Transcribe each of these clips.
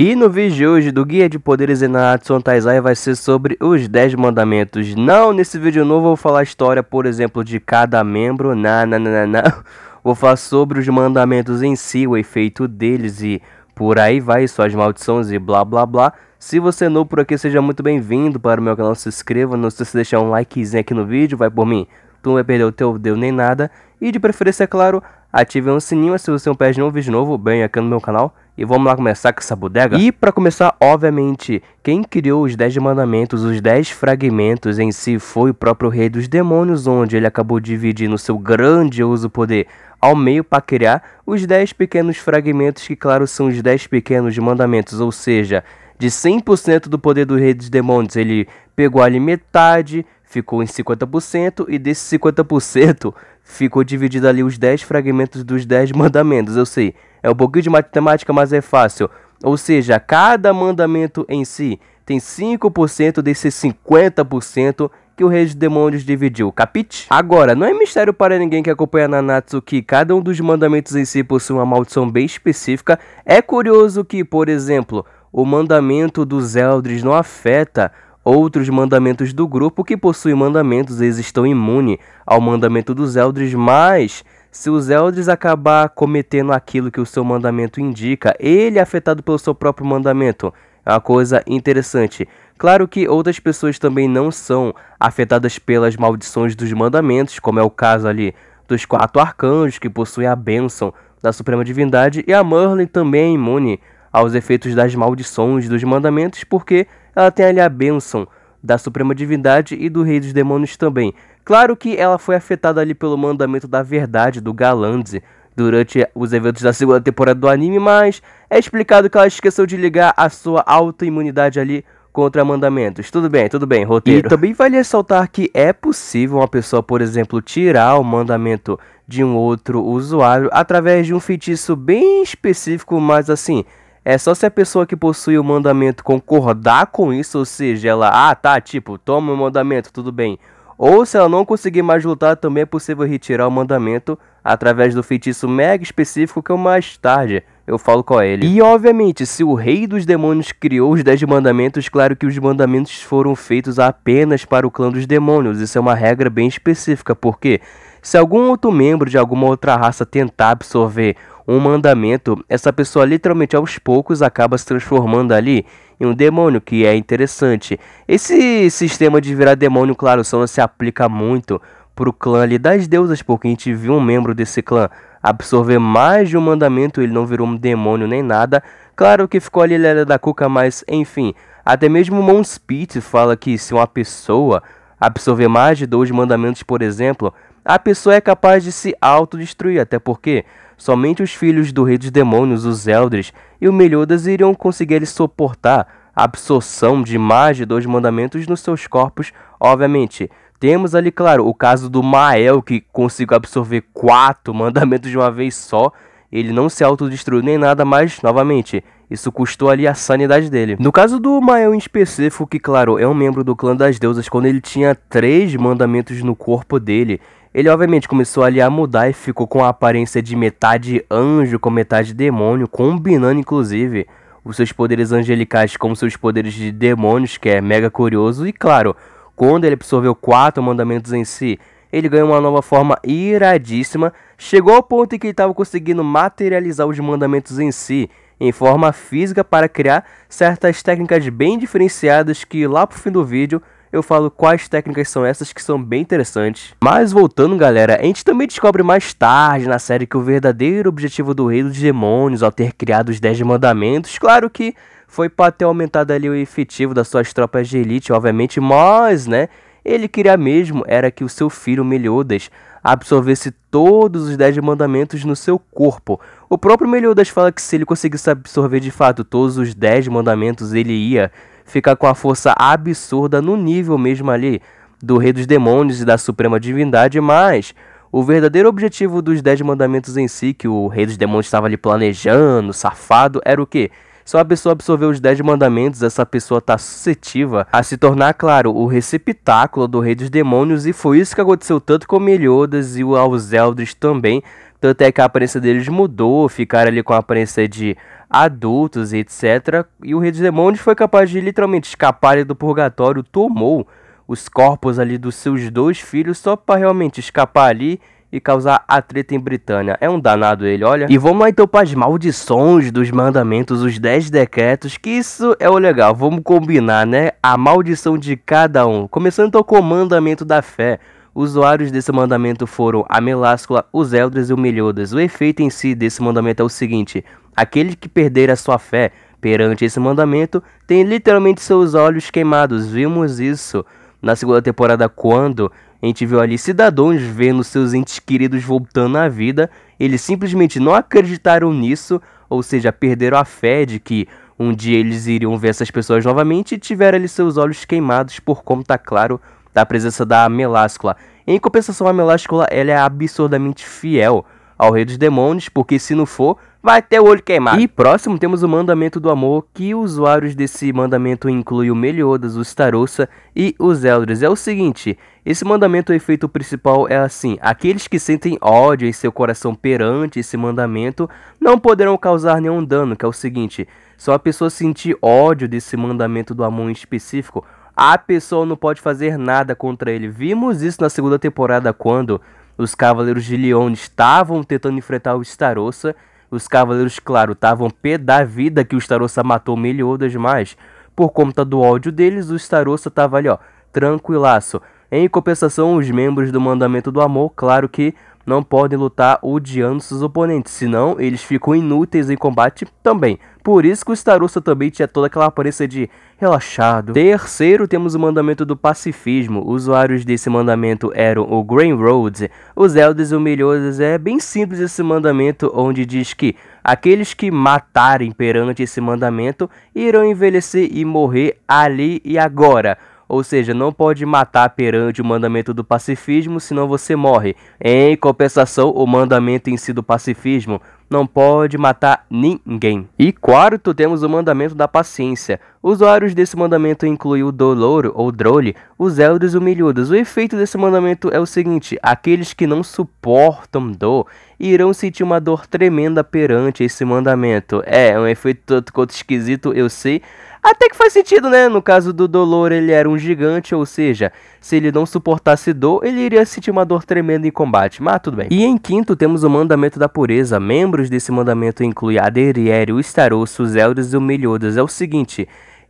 E no vídeo de hoje do Guia de Poderes em Natsun Taizai vai ser sobre os 10 mandamentos. Não, nesse vídeo eu vou falar a história, por exemplo, de cada membro, na, na, na, na, Vou falar sobre os mandamentos em si, o efeito deles e por aí vai, suas maldições e blá blá blá. Se você é novo por aqui, seja muito bem-vindo para o meu canal, se inscreva, não se deixar um likezinho aqui no vídeo, vai por mim. Tu não vai perder o teu deu nem nada. E de preferência, é claro, ative o sininho se você não perde nenhum vídeo novo, bem aqui no meu canal. E vamos lá começar com essa bodega? E para começar, obviamente, quem criou os 10 mandamentos, os 10 fragmentos em si, foi o próprio rei dos demônios, onde ele acabou dividindo seu grandioso poder ao meio para criar os 10 pequenos fragmentos, que claro são os 10 pequenos mandamentos, ou seja, de 100% do poder do rei dos demônios, ele pegou ali metade, ficou em 50% e desses 50% ficou dividido ali os 10 fragmentos dos 10 mandamentos. Eu sei, é um pouquinho de matemática, mas é fácil. Ou seja, cada mandamento em si tem 5% desses 50% que o rei dos demônios dividiu, capite? Agora, não é mistério para ninguém que acompanha Nanatsu que cada um dos mandamentos em si possui uma maldição bem específica. É curioso que, por exemplo, o mandamento dos Eldres não afeta Outros mandamentos do grupo que possuem mandamentos, eles estão imunes ao mandamento dos Eldres, mas se os Eldres acabar cometendo aquilo que o seu mandamento indica, ele é afetado pelo seu próprio mandamento. É uma coisa interessante. Claro que outras pessoas também não são afetadas pelas maldições dos mandamentos, como é o caso ali dos quatro arcanjos que possuem a bênção da Suprema Divindade, e a Merlin também é imune aos efeitos das maldições dos mandamentos, porque ela tem ali a bênção da Suprema Divindade e do Rei dos Demônios também. Claro que ela foi afetada ali pelo mandamento da verdade do Galandze durante os eventos da segunda temporada do anime, mas é explicado que ela esqueceu de ligar a sua autoimunidade ali contra mandamentos. Tudo bem, tudo bem, roteiro. E também vale ressaltar que é possível uma pessoa, por exemplo, tirar o mandamento de um outro usuário através de um feitiço bem específico, mas assim, é só se a pessoa que possui o mandamento concordar com isso, ou seja, ela, ah, tá, tipo, toma o mandamento, tudo bem. Ou se ela não conseguir mais lutar, também é possível retirar o mandamento através do feitiço mega específico que eu mais tarde eu falo com ele. E obviamente, se o rei dos demônios criou os 10 mandamentos, claro que os mandamentos foram feitos apenas para o clã dos demônios. Isso é uma regra bem específica, porque se algum outro membro de alguma outra raça tentar absorver um mandamento, essa pessoa literalmente aos poucos acaba se transformando ali em um demônio, que é interessante. Esse sistema de virar demônio, claro, só não se aplica muito pro clã ali das deusas, porque a gente viu um membro desse clã absorver mais de um mandamento, ele não virou um demônio nem nada. Claro que ficou ali ele da cuca, mas enfim. Até mesmo Monspit fala que se uma pessoa absorver mais de dois mandamentos, por exemplo, a pessoa é capaz de se autodestruir, até porque Somente os filhos do rei dos demônios, os Eldres e o Meliodas iriam conseguir suportar a absorção de mais de dois mandamentos nos seus corpos, obviamente. Temos ali, claro, o caso do Mael, que conseguiu absorver quatro mandamentos de uma vez só. Ele não se autodestruiu nem nada, mas, novamente, isso custou ali a sanidade dele. No caso do Mael em específico, que, claro, é um membro do clã das deusas, quando ele tinha três mandamentos no corpo dele, ele obviamente começou ali a mudar e ficou com a aparência de metade anjo com metade demônio, combinando inclusive os seus poderes angelicais com os seus poderes de demônios, que é mega curioso. E claro, quando ele absorveu quatro mandamentos em si, ele ganhou uma nova forma iradíssima. Chegou ao ponto em que ele estava conseguindo materializar os mandamentos em si, em forma física, para criar certas técnicas bem diferenciadas que lá pro fim do vídeo eu falo quais técnicas são essas que são bem interessantes. Mas voltando, galera, a gente também descobre mais tarde na série que o verdadeiro objetivo do rei dos demônios ao ter criado os 10 mandamentos, claro que foi para ter aumentado ali o efetivo das suas tropas de elite, obviamente, mas, né, ele queria mesmo era que o seu filho Meliodas absorvesse todos os dez mandamentos no seu corpo. O próprio Meliodas fala que se ele conseguisse absorver de fato todos os dez mandamentos, ele ia fica com a força absurda no nível mesmo ali do Rei dos Demônios e da Suprema Divindade, mas o verdadeiro objetivo dos Dez Mandamentos em si, que o Rei dos Demônios estava ali planejando, safado, era o quê? Se uma pessoa absorver os Dez Mandamentos, essa pessoa está suscetiva a se tornar, claro, o receptáculo do Rei dos Demônios, e foi isso que aconteceu tanto com Meliodas e o Alzeldris também, tanto é que a aparência deles mudou, ficaram ali com a aparência de adultos e etc. E o rei dos demônios foi capaz de literalmente escapar do purgatório, tomou os corpos ali dos seus dois filhos só para realmente escapar ali e causar a treta em Britânia. É um danado ele, olha. E vamos lá então para as maldições dos mandamentos, os 10 decretos, que isso é o legal. Vamos combinar, né? A maldição de cada um. Começando então com o mandamento da fé. Usuários desse mandamento foram a Meláscula, os Eldres e o Meliodas. O efeito em si desse mandamento é o seguinte: aquele que perder a sua fé perante esse mandamento tem literalmente seus olhos queimados. Vimos isso na segunda temporada quando a gente viu ali cidadãos vendo seus entes queridos voltando à vida, eles simplesmente não acreditaram nisso, ou seja, perderam a fé de que um dia eles iriam ver essas pessoas novamente e tiveram ali seus olhos queimados por conta, claro, da presença da meláscula. Em compensação, a Meláscula ela é absurdamente fiel ao Rei dos Demônios, porque se não for, vai ter o olho queimado. E próximo temos o Mandamento do Amor, que usuários desse mandamento incluem o Meliodas, o Starossa e os Eldres. É o seguinte, esse mandamento, o efeito principal é assim, aqueles que sentem ódio em seu coração perante esse mandamento não poderão causar nenhum dano, que é o seguinte, se uma pessoa sentir ódio desse mandamento do amor em específico, a pessoa não pode fazer nada contra ele. Vimos isso na segunda temporada quando os Cavaleiros de Leon estavam tentando enfrentar o Starossa. Os Cavaleiros, claro, estavam pé da vida que o Starossa matou Meliodas, mas por conta do ódio deles, o Starossa estava ali, ó, tranquilaço. Em compensação, os membros do Mandamento do Amor, claro que não podem lutar odiando seus oponentes, senão eles ficam inúteis em combate também. Por isso que o Starussa também tinha toda aquela aparência de relaxado. Terceiro, temos o mandamento do pacifismo. Usuários desse mandamento eram o Green Road. Os Elders Humilhosos é bem simples esse mandamento, onde diz que aqueles que matarem perante esse mandamento irão envelhecer e morrer ali e agora. Ou seja, não pode matar perante o mandamento do pacifismo, senão você morre. Em compensação, o mandamento em si do pacifismo não pode matar ninguém. E quarto, temos o mandamento da paciência. Usuários desse mandamento incluem o dolouro ou drole, os elders humilhudos. O efeito desse mandamento é o seguinte: aqueles que não suportam dor irão sentir uma dor tremenda perante esse mandamento. É, é um efeito tanto quanto esquisito, eu sei, até que faz sentido, né? No caso do Dolor, ele era um gigante, ou seja, se ele não suportasse dor, ele iria sentir uma dor tremenda em combate, mas tudo bem. E em quinto, temos o Mandamento da Pureza. Membros desse mandamento incluem Aderiere, o Starosso, os Elders e o Meliodas. É o seguinte,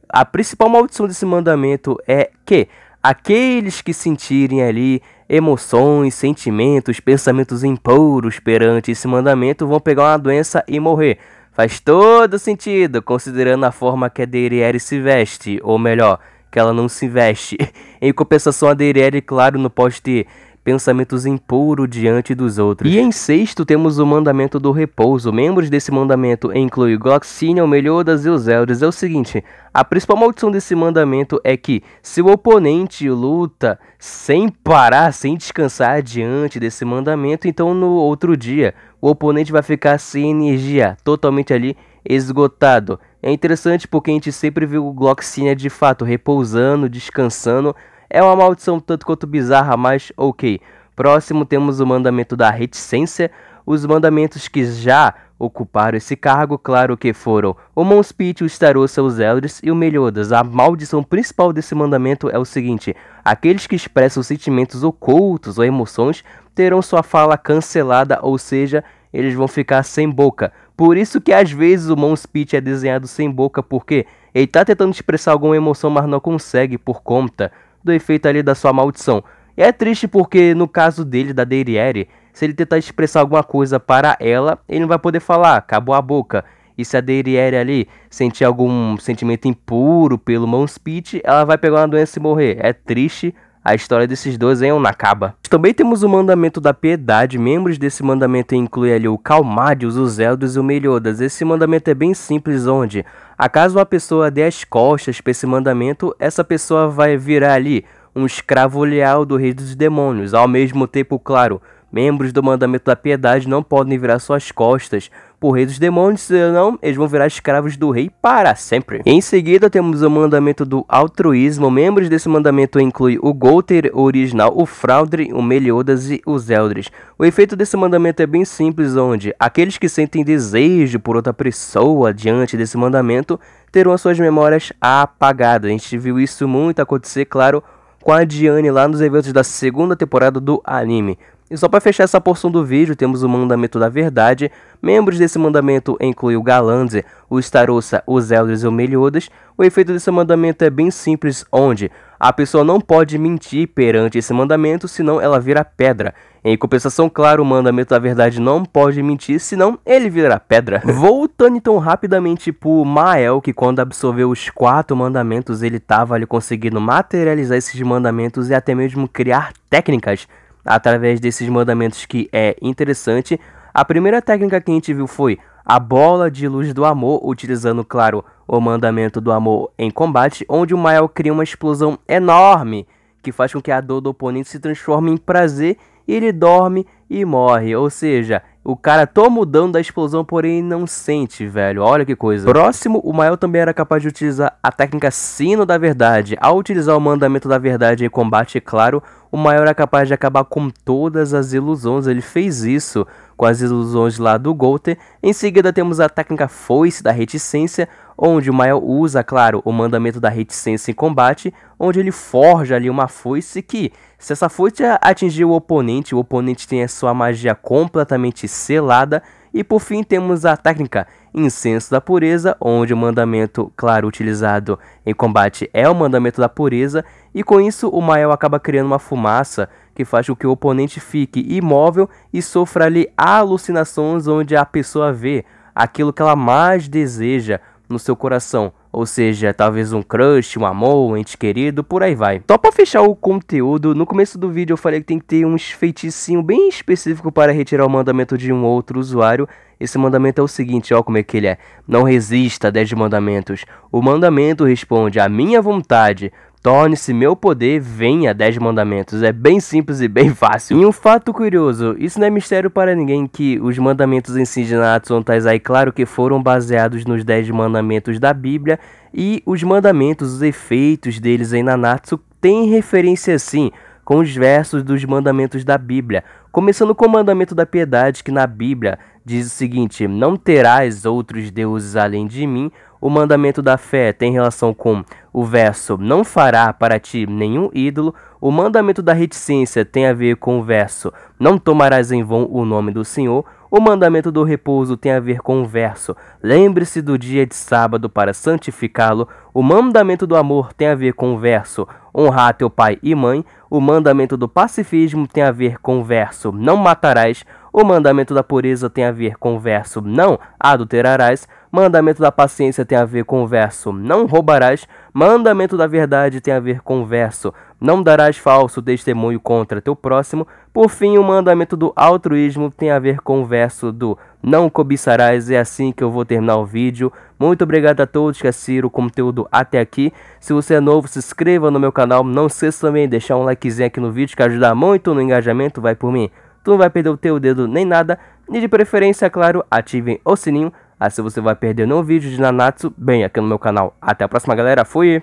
a principal maldição desse mandamento é que aqueles que sentirem ali emoções, sentimentos, pensamentos impuros perante esse mandamento vão pegar uma doença e morrer. Faz todo sentido, considerando a forma que a Deiriere se veste, ou melhor, que ela não se veste. Em compensação, a Deiriere, claro, não pode ter pensamentos impuros diante dos outros. E em sexto temos o mandamento do repouso. Membros desse mandamento incluem Gloxínia, o melhor das Elders. É o seguinte, a principal maldição desse mandamento é que se o oponente luta sem parar, sem descansar diante desse mandamento, então no outro dia o oponente vai ficar sem energia, totalmente ali esgotado. É interessante porque a gente sempre viu o Gloxínia de fato repousando, descansando, é uma maldição tanto quanto bizarra, mas ok. Próximo temos o mandamento da reticência. Os mandamentos que já ocuparam esse cargo, claro que foram o Monspit, o Starossa, os Eldris e o Meliodas. A maldição principal desse mandamento é o seguinte: aqueles que expressam sentimentos ocultos ou emoções terão sua fala cancelada, ou seja, eles vão ficar sem boca. Por isso que às vezes o Monspit é desenhado sem boca, porque ele está tentando expressar alguma emoção, mas não consegue por conta do efeito ali da sua maldição. E é triste porque no caso dele, da Deiriere, se ele tentar expressar alguma coisa para ela, ele não vai poder falar, acabou a boca. E se a Deiriere ali sentir algum sentimento impuro pelo Mount ela vai pegar uma doença e morrer. É triste, a história desses dois é um Nakaba. Também temos o mandamento da piedade. Membros desse mandamento incluem ali o Calmádios, os Eldos e o Meliodas. Esse mandamento é bem simples, onde, acaso a pessoa dê as costas para esse mandamento, essa pessoa vai virar ali um escravo leal do rei dos demônios. Ao mesmo tempo, claro, membros do mandamento da piedade não podem virar suas costas por rei dos demônios, senão eles vão virar escravos do rei para sempre. Em seguida, temos o mandamento do altruísmo. Membros desse mandamento incluem o Golter original, o Fraudre, o Meliodas e os Eldres. O efeito desse mandamento é bem simples, onde aqueles que sentem desejo por outra pessoa diante desse mandamento terão as suas memórias apagadas. A gente viu isso muito acontecer, claro, com a Diane lá nos eventos da segunda temporada do anime. E só para fechar essa porção do vídeo, temos o Mandamento da Verdade. Membros desse mandamento incluem o Galandze, o Starossa, os Elders e o Meliodas. O efeito desse mandamento é bem simples, onde a pessoa não pode mentir perante esse mandamento, senão ela vira pedra. Em compensação, claro, o mandamento da verdade não pode mentir, senão ele vira pedra. Voltando então rapidamente pro Mael, que quando absorveu os quatro mandamentos, ele estava ali conseguindo materializar esses mandamentos e até mesmo criar técnicas através desses mandamentos que é interessante. A primeira técnica que a gente viu foi a bola de luz do amor, utilizando, claro, o mandamento do amor em combate, onde o Mael cria uma explosão enorme que faz com que a dor do oponente se transforme em prazer e ele dorme e morre. Ou seja, o cara toma o dano da explosão, porém não sente, velho. Olha que coisa. Próximo, o Mael também era capaz de utilizar a técnica Sino da Verdade. Ao utilizar o Mandamento da Verdade em combate, é claro, o Mael era capaz de acabar com todas as ilusões. Ele fez isso com as ilusões lá do Golter. Em seguida, temos a técnica Foice da Reticência, onde Mael usa, claro, o mandamento da reticência em combate, onde ele forja ali uma foice que, se essa foice atingir o oponente, o oponente tem a sua magia completamente selada. E por fim temos a técnica Incenso da Pureza, onde o mandamento, claro, utilizado em combate é o mandamento da pureza, e com isso o Mael acaba criando uma fumaça que faz com que o oponente fique imóvel e sofra ali alucinações onde a pessoa vê aquilo que ela mais deseja, no seu coração. Ou seja, talvez um crush, um amor, um ente querido, por aí vai. Só pra fechar o conteúdo, no começo do vídeo eu falei que tem que ter uns feiticinho bem específico para retirar o mandamento de um outro usuário. Esse mandamento é o seguinte, ó como é que ele é. Não resista a 10 mandamentos. O mandamento responde à minha vontade, torne-se meu poder, venha 10 mandamentos. É bem simples e bem fácil. E um fato curioso, isso não é mistério para ninguém que os mandamentos em si de Natsu aí claro que foram baseados nos 10 mandamentos da Bíblia, e os mandamentos, os efeitos deles em Nanatsu têm referência sim com os versos dos mandamentos da Bíblia, começando com o mandamento da piedade que na Bíblia diz o seguinte: não terás outros deuses além de mim, o mandamento da fé tem relação com o verso não fará para ti nenhum ídolo, o mandamento da reticência tem a ver com o verso não tomarás em vão o nome do Senhor, o mandamento do repouso tem a ver com o verso lembre-se do dia de sábado para santificá-lo, o mandamento do amor tem a ver com o verso honrar teu pai e mãe, o mandamento do pacifismo tem a ver com o verso não matarás, o mandamento da pureza tem a ver com o verso não adulterarás, mandamento da paciência tem a ver com o verso não roubarás, mandamento da verdade tem a ver com o verso não darás falso testemunho contra teu próximo, por fim, o mandamento do altruísmo tem a ver com o verso do não cobiçarás. É assim que eu vou terminar o vídeo. Muito obrigado a todos que assistiram o conteúdo até aqui. Se você é novo, se inscreva no meu canal. Não esqueça também de deixar um likezinho aqui no vídeo que ajuda muito no engajamento. Vai por mim tu não vai perder o teu dedo nem nada. E de preferência, é claro, ativem o sininho. Assim você vai perder nenhum vídeo de Nanatsu bem aqui no meu canal. Até a próxima, galera. Fui!